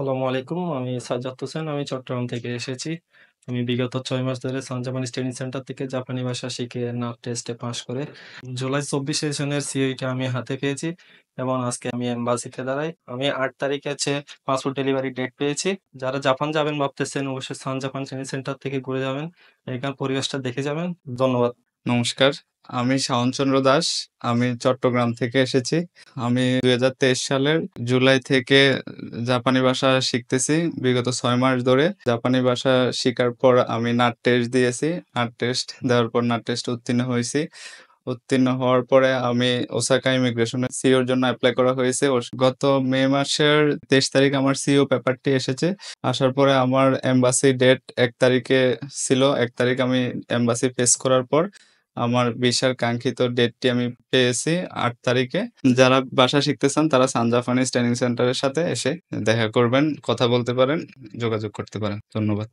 আসসালামু আলাইকুম আমি সাজ্জাদ হোসেন আমি চট্টগ্রাম থেকে এসেছি আমি বিগত ছয় মাস ধরে সঞ্জাপানি ট্রেনিং সেন্টার থেকে জাপানি ভাষা শিখে নাট টেস্টে পাশ করে জুলাই চব্বিশে সনের সিওইটা আমি হাতে পেয়েছি এবং আজকে আমি এম্বাসিতে দাঁড়াই আমি আট তারিখে আছে পাসপোর্ট ডেলিভারি ডেট পেয়েছি যারা জাপান যাবেন ভাবতেছেন অবশ্যই সান জাপান ট্রেনিং সেন্টার থেকে ঘুরে যাবেন এখানে পরিবেশটা দেখে যাবেন ধন্যবাদ নমস্কার আমি চন্দ্র দাস আমি চট্টগ্রাম থেকে এসেছি আমি দুই সালের জুলাই থেকে জাপানি ভাষা শিখতেছি বিগত ছয় মাস ধরে জাপানি ভাষা শেখার পর আমি নাট টেস্ট দিয়েছি নাট টেস্ট দেওয়ার পর নাট টেস্ট উত্তীর্ণ হয়েছি উত্তীর্ণ হওয়ার পরে আমি ওসাকা ইমিগ্রেশনের সিওর জন্য অ্যাপ্লাই করা হয়েছে গত মে মাসের তেইশ তারিখ আমার সিও পেপারটি এসেছে আসার পরে আমার এম্বাসি ডেট এক তারিখে ছিল এক তারিখ আমি এম্বাসি ফেস করার পর আমার বিশাল কাঙ্ক্ষিত ডেটটি আমি পেয়েছি আট তারিখে যারা বাসা শিখতে চান তারা সানজাফানিস ট্রেনিং সেন্টারের সাথে এসে দেখা করবেন কথা বলতে পারেন যোগাযোগ করতে পারেন ধন্যবাদ